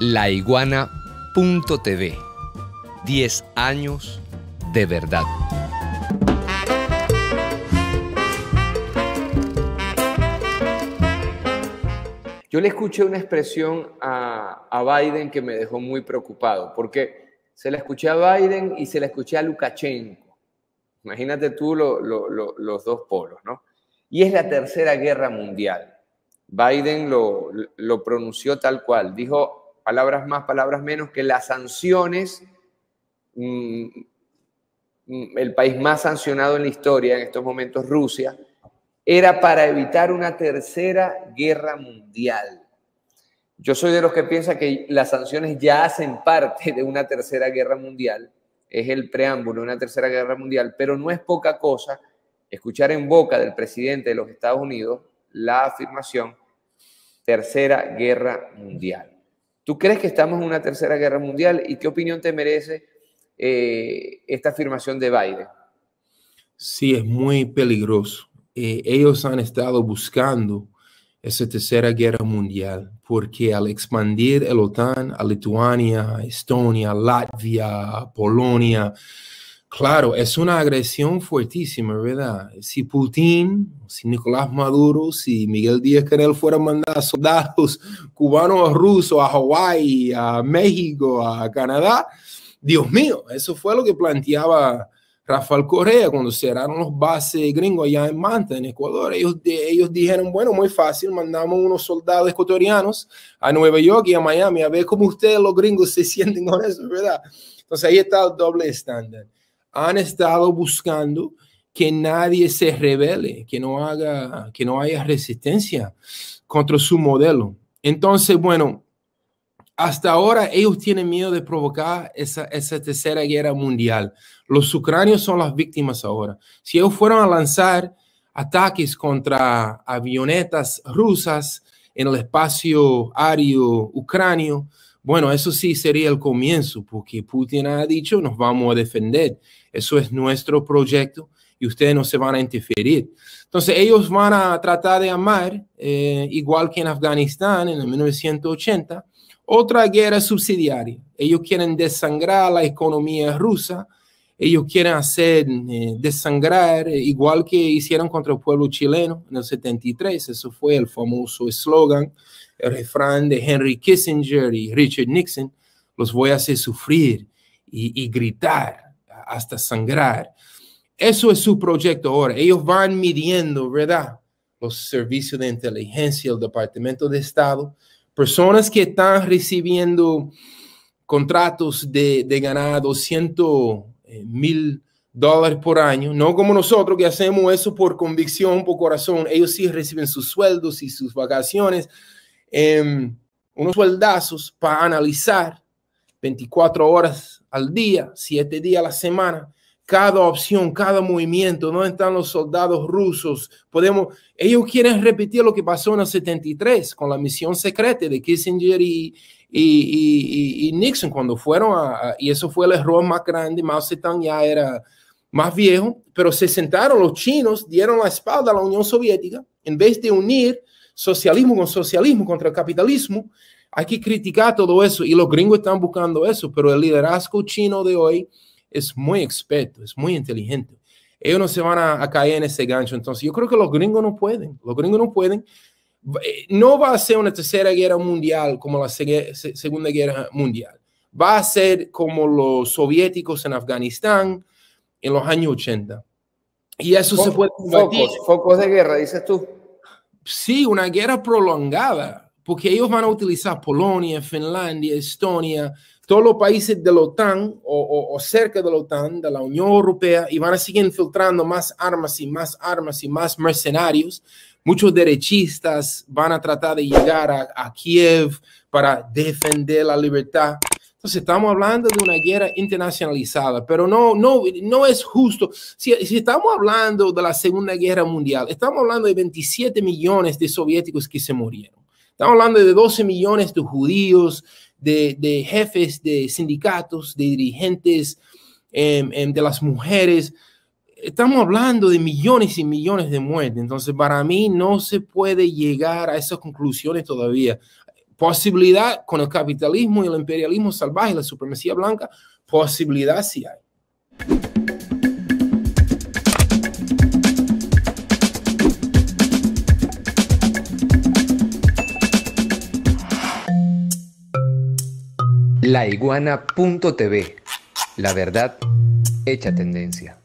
laiguana.tv. 10 años de verdad. Yo le escuché una expresión a, Biden que me dejó muy preocupado, porque se la escuché a Biden y se la escuché a Lukashenko. Imagínate tú los dos polos, ¿no? Y es la tercera guerra mundial. Biden lo, lo pronunció tal cual. Dijo, palabras más, palabras menos, que las sanciones, mm, mm, el país más sancionado en la historia en estos momentos, Rusia, era para evitar una tercera guerra mundial. Yo soy de los que piensa que las sanciones ya hacen parte de una tercera guerra mundial, es el preámbulo de una tercera guerra mundial, pero no es poca cosa escuchar en boca del presidente de los Estados Unidos la afirmación tercera guerra mundial. ¿Tú crees que estamos en una tercera guerra mundial? ¿Y qué opinión te merece eh, esta afirmación de Biden? Sí, es muy peligroso. Eh, ellos han estado buscando esa tercera guerra mundial, porque al expandir el OTAN a Lituania, Estonia, Latvia, Polonia, Claro, es una agresión fuertísima, ¿verdad? Si Putin, si Nicolás Maduro, si Miguel Díaz Canel fueran mandar soldados cubanos o rusos a Hawái, a México, a Canadá, Dios mío, eso fue lo que planteaba Rafael Correa cuando cerraron los bases gringos allá en Manta, en Ecuador. Ellos, ellos dijeron, bueno, muy fácil, mandamos unos soldados ecuatorianos a Nueva York y a Miami a ver cómo ustedes los gringos se sienten con eso, ¿verdad? Entonces ahí está el doble estándar han estado buscando que nadie se revele, que no haga, que no haya resistencia contra su modelo. Entonces, bueno, hasta ahora ellos tienen miedo de provocar esa, esa tercera guerra mundial. Los ucranios son las víctimas ahora. Si ellos fueron a lanzar ataques contra avionetas rusas en el espacio aéreo ucranio, bueno, eso sí sería el comienzo, porque Putin ha dicho, nos vamos a defender, eso es nuestro proyecto y ustedes no se van a interferir. Entonces ellos van a tratar de amar, eh, igual que en Afganistán en 1980, otra guerra subsidiaria. Ellos quieren desangrar la economía rusa ellos quieren hacer eh, desangrar, eh, igual que hicieron contra el pueblo chileno en el 73. Eso fue el famoso eslogan, el refrán de Henry Kissinger y Richard Nixon. Los voy a hacer sufrir y, gritar hasta sangrar. Eso es su proyecto ahora. Ellos van midiendo, ¿verdad? Los servicios de inteligencia, el Departamento de Estado, personas que están recibiendo contratos de, de ganar 200 eh, mil dólares por año, no como nosotros que hacemos eso por convicción, por corazón. Ellos sí reciben sus sueldos y sus vacaciones, en em, unos sueldazos para analizar 24 horas al día, siete días a la semana, cada opción, cada movimiento, no están los soldados rusos. Podemos, ellos quieren repetir lo que pasó en el 73 con la misión secreta de Kissinger y, y, Nixon cuando fueron a, Y eso fue el error más grande, Mao Zedong ya era más viejo, pero se sentaron los chinos, dieron la espalda a la Unión Soviética, en vez de unir socialismo con socialismo contra el capitalismo, hay que criticar todo eso y los gringos están buscando eso, pero el liderazgo chino de hoy es muy experto, es muy inteligente. Ellos no se van a, a caer en ese gancho. Entonces, yo creo que los gringos no pueden, los gringos no pueden no va a ser una tercera guerra mundial como la Segunda Guerra Mundial. Va a ser como los soviéticos en Afganistán en los años 80. Y eso se puede Focos, de guerra, dices tú. Sí, una guerra prolongada, porque ellos van a utilizar Polonia, Finlandia, Estonia, todos los países de la OTAN o, cerca de la OTAN, de la Unión Europea, y van a seguir infiltrando más armas y más armas y más mercenarios Muchos derechistas van a tratar de llegar a, Kiev para defender la libertad. Entonces estamos hablando de una guerra internacionalizada, pero no, no, no es justo. Si, estamos hablando de la Segunda Guerra Mundial, estamos hablando de 27 millones de soviéticos que se murieron. Estamos hablando de 12 millones de judíos, de, de jefes de sindicatos, de dirigentes, em, em, de las mujeres estamos hablando de millones y millones de muertes. Entonces, para mí no se puede llegar a esas conclusiones todavía. Posibilidad con el capitalismo y el imperialismo salvaje, y la supremacía blanca, posibilidad sí hay. La iguana.tv, la verdad hecha tendencia.